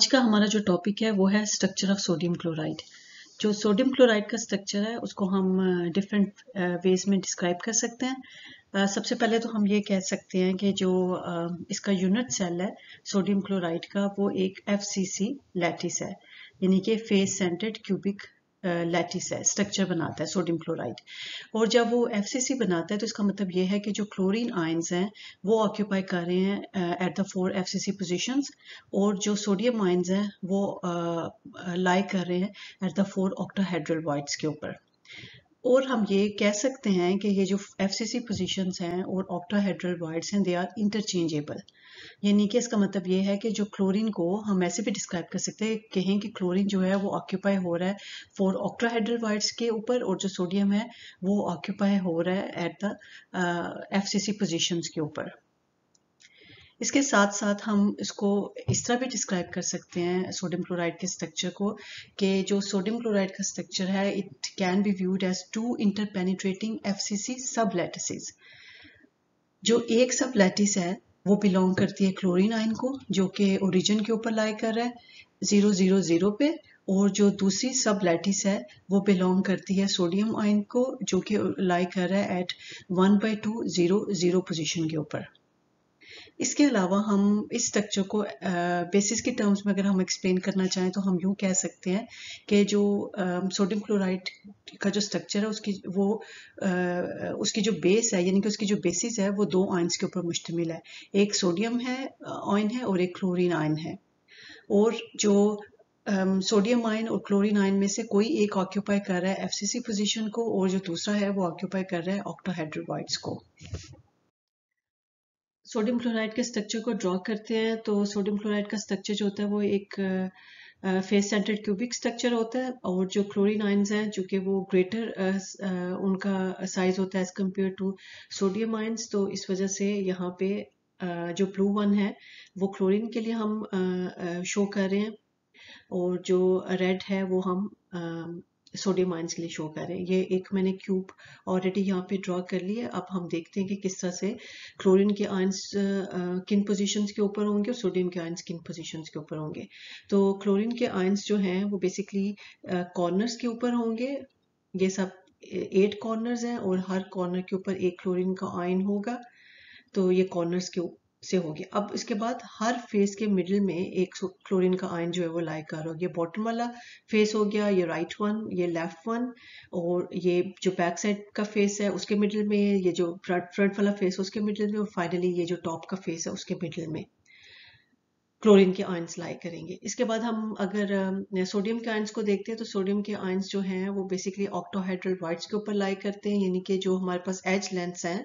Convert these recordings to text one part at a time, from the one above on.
आज का हमारा जो टॉपिक है वो है स्ट्रक्चर ऑफ सोडियम क्लोराइड जो सोडियम क्लोराइड का स्ट्रक्चर है उसको हम डिफरेंट वेज में डिस्क्राइब कर सकते हैं सबसे पहले तो हम ये कह सकते हैं कि जो इसका यूनिट सेल है सोडियम क्लोराइड का वो एक एफ सी सी लैटिस है यानी कि फेस सेंटेड क्यूबिक लैटिस है स्ट्रक्चर बनाता है सोडियम क्लोराइड और जब वो एफ बनाता है तो इसका मतलब ये है कि जो क्लोरीन आयंस हैं वो ऑक्यूपाई कर रहे हैं at the four F C position और जो सोडियम आयंस हैं वो लाई कर रहे हैं at the four octahedral voids के ऊपर और हम ये कह सकते हैं कि ये जो एफ सी सी पोजिशन हैं और ऑक्टाहेड्रल वाइड्स हैं दे आर इंटरचेंजेबल यानी कि इसका मतलब ये है कि जो क्लोरीन को हम ऐसे भी डिस्क्राइब कर सकते हैं कहें कि क्लोरीन जो है वो ऑक्यूपाई हो रहा है फॉर ऑक्टाहाइड्रल वाइड्स के ऊपर और जो सोडियम है वो ऑक्यूपाई हो रहा है at the F C C के ऊपर इसके साथ साथ हम इसको इस तरह भी डिस्क्राइब कर सकते हैं सोडियम क्लोराइड के स्ट्रक्चर को कि जो सोडियम क्लोराइड का स्ट्रक्चर है it can be viewed as two interpenetrating FCC sublattices जो एक सब लैटिस है वो बिलोंग करती है क्लोरीन आयन को जो कि ओरिजिन के ऊपर लाई कर रहा है जीरो जीरो जीरो पे और जो दूसरी सब लैटिस है वो बिलोंग करती है सोडियम आयन को जो कि लाई कर रहा है at one by two zero zero position के ऊपर इसके अलावा हम इस स्ट्रक्चर को बेसिस के टर्म्स में अगर हम एक्सप्लेन करना चाहें तो हम यूँ कह सकते हैं कि जो सोडियम क्लोराइड का जो स्ट्रक्चर है उसकी वो आ, उसकी जो बेस है यानी कि उसकी जो बेसिस है वो दो आइन्स के ऊपर मुश्तमिल है एक सोडियम है आयन है और एक क्लोरीन आयन है और जो सोडियम आयन और क्लोरीन आयन में से कोई एक ऑक्यूपाई कर रहा है एफ पोजीशन को और जो दूसरा है वो ऑक्यूपाई कर रहा है ऑक्टोहाइड्रोबाइड्स को सोडियम क्लोराइड के स्ट्रक्चर को ड्रॉ करते हैं तो सोडियम क्लोराइड का स्ट्रक्चर जो होता है वो एक फेस सेंटर्ड क्यूबिक स्ट्रक्चर होता है और जो क्लोरीन आइन्स हैं जो कि वो ग्रेटर उनका साइज होता है as compared to sodium ions तो इस वजह से यहाँ पे जो ब्लू वन है वो क्लोरीन के लिए हम शो कर रहे हैं और जो रेड है वो हम सोडियम आइंस के लिए शो कर रहे हैं ये एक मैंने क्यूब ऑलरेडी यहाँ पे ड्रॉ कर लिया अब हम देखते हैं कि किस तरह से क्लोरीन के आइंस किन पोजीशंस के ऊपर होंगे और सोडियम के आइंस किन पोजीशंस के ऊपर होंगे तो क्लोरीन के आइंस जो हैं वो बेसिकली कॉर्नर्स के ऊपर होंगे ये सब एट कॉर्नर्स हैं और हर कॉर्नर के ऊपर एक क्लोरिन का आयन होगा तो ये कॉर्नर्स के से होगी अब इसके बाद हर फेस के मिडिल में एक क्लोरीन का आयन जो है वो लाइक कर ये बॉटम वाला फेस हो गया ये राइट वन ये लेफ्ट वन और ये जो बैक साइड का फेस है उसके मिडिल में ये जो फ्रंट वाला फेस है उसके मिडिल में और फाइनली ये जो टॉप का फेस है उसके मिडिल में क्लोरीन के आयंस लाई करेंगे इसके बाद हम अगर सोडियम के आयन्स को देखते हैं तो सोडियम के आयन्स जो हैं वो बेसिकली ऑक्टोहाइड्रल वाइट्स के ऊपर लाई करते हैं यानी कि जो हमारे पास एज लेंथ्स हैं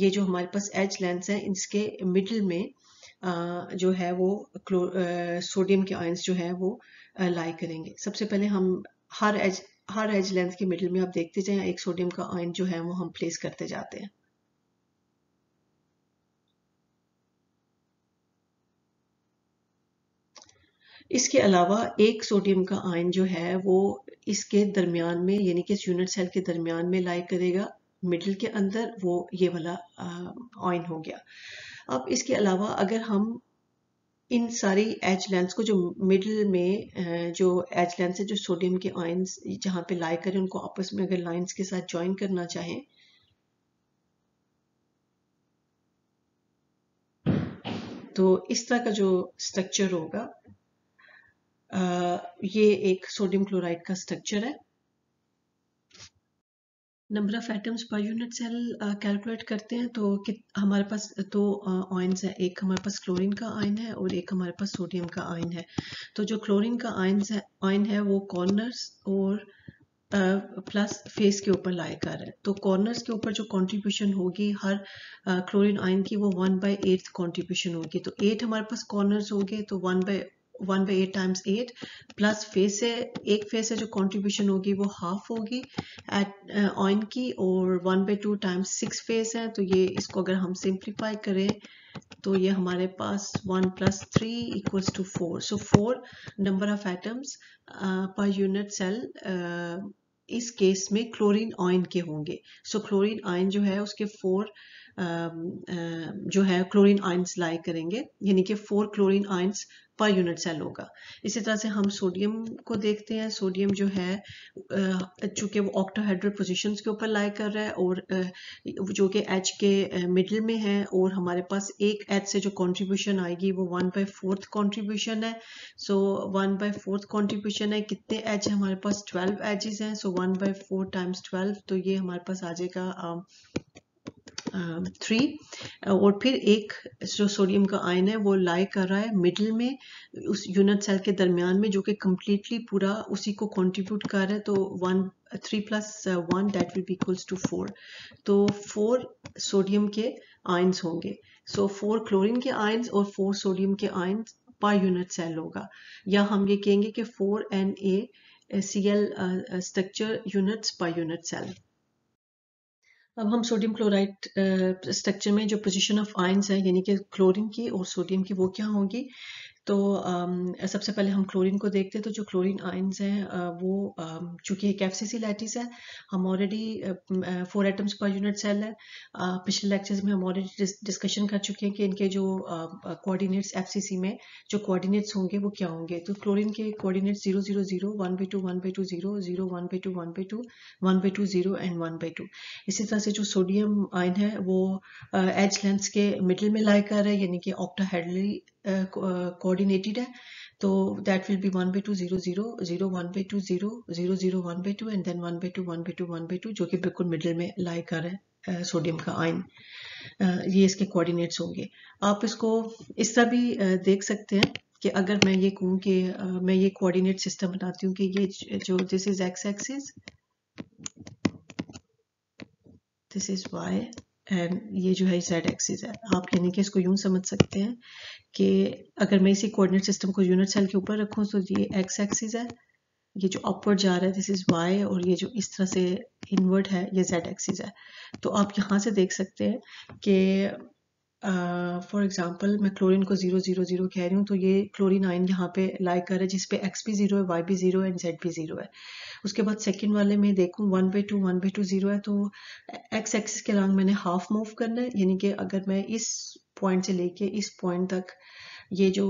ये जो हमारे पास एज लेंस हैं इसके मिडल में जो है वो क्लो सोडियम के आयंस जो है वो लाई करेंगे सबसे पहले हम हर एज हर एज लेंस के मिडल में आप देखते जाएं एक सोडियम का आयन जो है वो हम प्लेस करते जाते हैं इसके अलावा एक सोडियम का आयन जो है वो इसके दरमियान में यानी कि यूनिट सेल के दरमियान में लाई करेगा मिडल के अंदर वो ये वाला ऑइन हो गया अब इसके अलावा अगर हम इन सारी एज लेंस को जो मिडल में जो एज लेंस है जो सोडियम के ऑइन्स जहां पे लाई करें उनको आपस में अगर लाइंस के साथ ज्वाइन करना चाहें तो इस तरह का जो स्ट्रक्चर होगा ये एक सोडियम क्लोराइड का स्ट्रक्चर है number of atoms per unit cell calculate करते हैं तो हमारे पास दो तो, आयन्स uh, हैं एक हमारे पास क्लोरीन का आयन है और एक हमारे पास सोडियम का आयन है तो जो क्लोरीन का आयन्स है आयन है वो कॉर्नर्स और प्लस uh, फेस के ऊपर लाए कर रहे हैं तो कॉर्नर्स के ऊपर जो कंट्रीब्यूशन होगी हर क्लोरीन uh, आयन की वो वन बाय एट कॉन्ट्रीब्यूशन होगी तो एट हमारे पास कॉर्नर्स हो गए तो one by one by eight times eight plus face से एक फेस से जो कंट्रीब्यूशन होगी वो हाफ होगी एट ऑइन uh, की और one by two times six face है तो ये इसको अगर हम सिंप्लीफाई करें तो ये हमारे पास one plus three equals to four so four number of atoms per unit cell इस केस में क्लोरीन ऑइन के होंगे सो क्लोरीन ऑइन जो है उसके फोर जो है क्लोरीन आइंस लाई करेंगे यानी कि four chlorine ions per unit cell होगा इसी तरह से हम सोडियम को देखते हैं सोडियम जो है चूंकि वो ऑक्टोहाइड्रेट पोजीशंस के ऊपर लाई कर रहा है और जो कि एच के मिडिल में है और हमारे पास एक एच से जो कंट्रीब्यूशन आएगी वो वन बाई फोर्थ कॉन्ट्रीब्यूशन है so one by fourth contribution है कितने एच हमारे पास ट्वेल्व एचिज हैं so one by four times twelve तो ये हमारे पास आ जाएगा थ्री और फिर एक जो सोडियम का आयन है वो लाई कर रहा है मिडिल में उस यूनिट सेल के दरमियान में जो कि कम्प्लीटली पूरा उसी को कॉन्ट्रीब्यूट कर रहा है तो one three plus one that will be equals to four तो फोर सोडियम के आयन्स होंगे सो फोर क्लोरीन के आयन्स और फोर सोडियम के आयन्स पर यूनिट सेल होगा या हम ये कहेंगे कि four N A C L structure units per unit cell अब हम सोडियम क्लोराइड स्ट्रक्चर में जो पोजीशन ऑफ आयंस है यानी कि क्लोरीन की और सोडियम की वो क्या होगी तो सबसे पहले हम क्लोरीन को देखते हैं तो जो क्लोरीन आइंस हैं वो चूंकि एक एफ सी लैटिस है हम already four atoms per unit cell है पिछले लेक्चर्स में हम ऑलरेडी डिस्कशन कर चुके हैं कि इनके जो कोऑर्डिनेट्स एफ में जो कोऑर्डिनेट्स होंगे वो क्या होंगे तो क्लोरीन के coordinates zero zero zero one by two one by two zero zero one by two one by two one by two zero and one by two इसी तरह से जो सोडियम आयन है वो एज लेंथ के middle में लाई कर है यानी कि ऑक्टा Uh, coordinated है तो that will be 1 by 2 0 0 0 1 by 2 0 0 0 1 by 2 and then 1 by 2 1 by 2 1 by 2 जो कि बिल्कुल मिडिल में लाई कर रहा है सोडियम का आयन uh, ये इसके कोऑर्डिनेट्स होंगे आप इसको इस तरह भी uh, देख सकते हैं कि अगर मैं ये कहूँ कि मैं ये कोऑर्डिनेट सिस्टम बनाती हूँ कि ये जो this is X axis this is Y and ये जो है जेड एक्सिस है आप यानी कि इसको यूं समझ सकते हैं कि अगर मैं इसी कोऑर्डिनेट सिस्टम को यूनिट सेल के ऊपर रखूँ तो ये एक्स एक्सिस है ये जो अपवर्ड जा रहा है दिस इज़ वाई और ये जो इस तरह से इनवर्ड है ये जेड एक्सिस है तो आप यहाँ से देख सकते हैं कि फॉर एग्ज़ाम्पल मैं क्लोरीन को जीरो जीरो जीरो कह रही हूँ तो ये क्लोरीन आइन यहाँ पे लाइक कर रहा है जिसपे एक्स भी जीरो है वाई भी जीरो है एंड जेड भी जीरो है उसके बाद सेकेंड वाले में देखूँ one by two one by two zero है तो एक्स एक्सिस के लांग मैंने हाफ मूव करना है यानी कि अगर मैं इस पॉइंट से लेके इस पॉइंट तक ये जो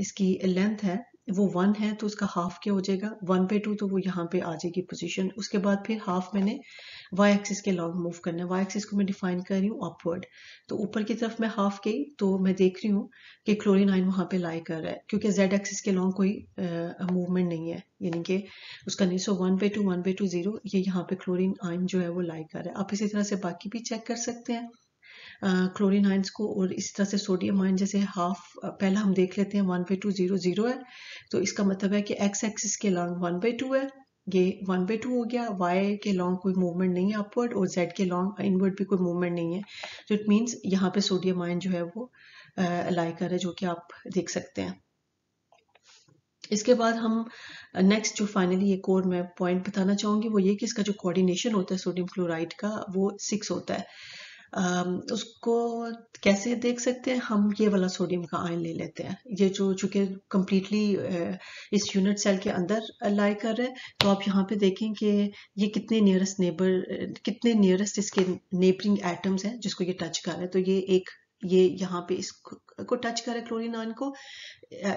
इसकी लेंथ है वो वन है तो उसका हाफ क्या हो जाएगा वन पे टू तो वो यहाँ पे आ जाएगी पोजीशन उसके बाद फिर हाफ मैंने वाई एक्सिस के लॉन्ग मूव करना है वाई एक्सिस को मैं डिफाइन कर रही हूँ अपवर्ड तो ऊपर की तरफ मैं हाफ गई तो मैं देख रही हूँ कि क्लोरीन आइन वहाँ पे लाई कर रहा है क्योंकि जेड एक्सिस के लॉन्ग कोई मूवमेंट नहीं है यानी कि उसका नहीं सो वन पे टू वन पे टू जीरो ये यहाँ पे क्लोरीन आइन जो है वो लाई कर रहा है आप इसी तरह से बाकी भी चेक कर सकते हैं क्लोरीन आइंस को और इसी तरह से सोडियम आइन जैसे हाफ पहला हम देख लेते हैं one by two zero zero है तो इसका मतलब है कि एक्स एक्सिस के लॉन्ग वन बाई टू है ये वन बाई टू हो गया वाई के लॉन्ग कोई मूवमेंट नहीं है अपवर्ड और जेड के लॉन्ग इनवर्ड भी कोई मूवमेंट नहीं है तो इट मीन्स यहाँ पे सोडियम आयन जो है वो अलाई कर है जो कि आप देख सकते हैं इसके बाद हम नेक्स्ट जो फाइनली एक और मैं पॉइंट बताना चाहूंगी वो ये कि इसका जो कोऑर्डिनेशन होता है सोडियम क्लोराइड का वो सिक्स होता है उसको कैसे देख सकते हैं हम ये वाला सोडियम का आयन ले लेते हैं ये जो चूंकि कम्प्लीटली इस यूनिट सेल के अंदर लाई कर रहे तो आप यहाँ पे देखें कि ये कितने नियरेस्ट नेबर कितने नियरेस्ट इसके नेबरिंग एटम्स हैं जिसको ये टच कर रहे हैं तो ये एक ये यहाँ पे इसको टच कर रहा है क्लोरीन आयन को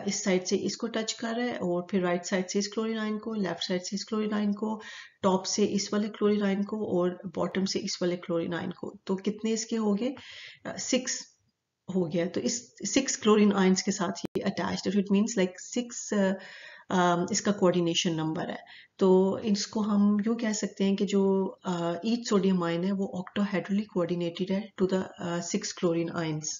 इस साइड से इसको टच कर रहा है और फिर राइट साइड से इस क्लोरीन आयन को लेफ्ट साइड से इस क्लोरीन आयन को टॉप से इस वाले क्लोरीन आयन को और बॉटम से इस वाले क्लोरीन आयन को तो कितने इसके हो गए सिक्स हो गया तो इस सिक्स क्लोरीन आयन के साथ ये attached it means like six इसका कोऑर्डिनेशन नंबर है तो इसको हम यूँ कह सकते हैं कि जो ईच सोडियम आयन है वो ऑक्टोहाइड्रोली कोऑर्डिनेटेड है to the six chlorine ions